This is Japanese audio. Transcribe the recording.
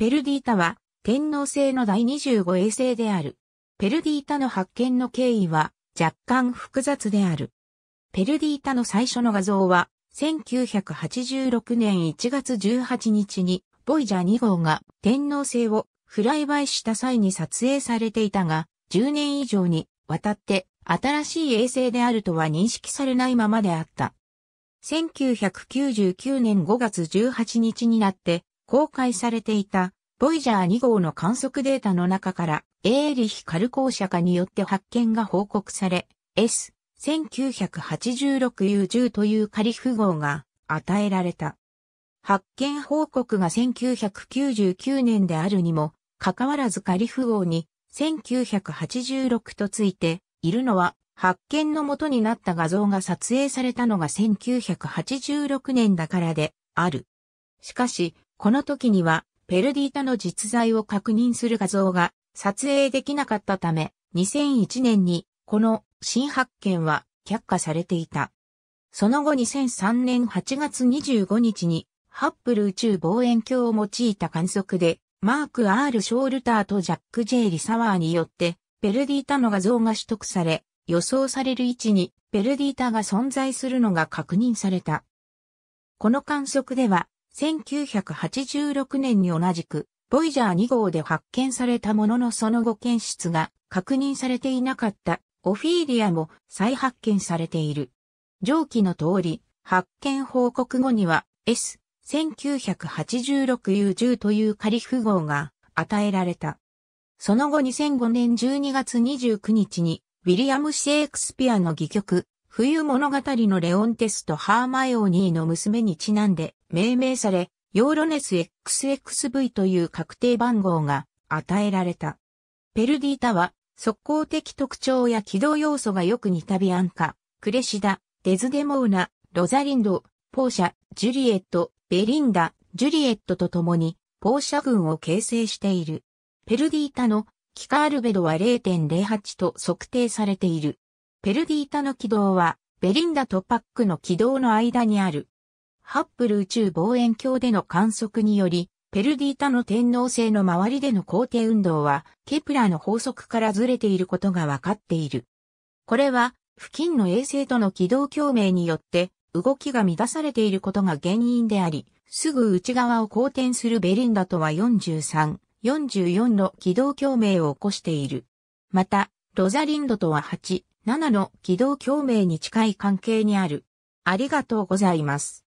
ペルディータは天皇制の第25衛星である。ペルディータの発見の経緯は若干複雑である。ペルディータの最初の画像は1986年1月18日にボイジャー2号が天皇星をフライバイした際に撮影されていたが10年以上にわたって新しい衛星であるとは認識されないままであった。1999年5月18日になって公開されていた、ボイジャー2号の観測データの中から、エーリヒ・カルー社化によって発見が報告され、S、1986U10 というカリフ号が与えられた。発見報告が1999年であるにも、かかわらずカリフ号に1986とついているのは、発見の元になった画像が撮影されたのが1986年だからである。しかし、この時には、ペルディータの実在を確認する画像が撮影できなかったため、2001年に、この新発見は却下されていた。その後2003年8月25日に、ハッブル宇宙望遠鏡を用いた観測で、マーク・アール・ショールターとジャック・ジェイ・リサワーによって、ペルディータの画像が取得され、予想される位置にペルディータが存在するのが確認された。この観測では、1986年に同じく、ボイジャー2号で発見されたもののその後検出が確認されていなかったオフィーリアも再発見されている。上記の通り、発見報告後には S、1986U10 というカリフ号が与えられた。その後2005年12月29日に、ウィリアム・シェイクスピアの戯曲、冬物語のレオンテスとハーマイオニーの娘にちなんで、命名され、ヨーロネス XXV という確定番号が与えられた。ペルディータは、速攻的特徴や軌道要素がよく似たビアンカ、クレシダ、デズデモーナ、ロザリンド、ポーシャ、ジュリエット、ベリンダ、ジュリエットと共に、ポーシャ群を形成している。ペルディータのキカールベドは0.08と測定されている。ペルディータの軌道は、ベリンダとパックの軌道の間にある。ハッブル宇宙望遠鏡での観測により、ペルディータの天王星の周りでの皇定運動は、ケプラーの法則からずれていることがわかっている。これは、付近の衛星との軌道共鳴によって、動きが乱されていることが原因であり、すぐ内側を公転するベリンダとは43、44の軌道共鳴を起こしている。また、ロザリンドとは8、7の軌道共鳴に近い関係にある。ありがとうございます。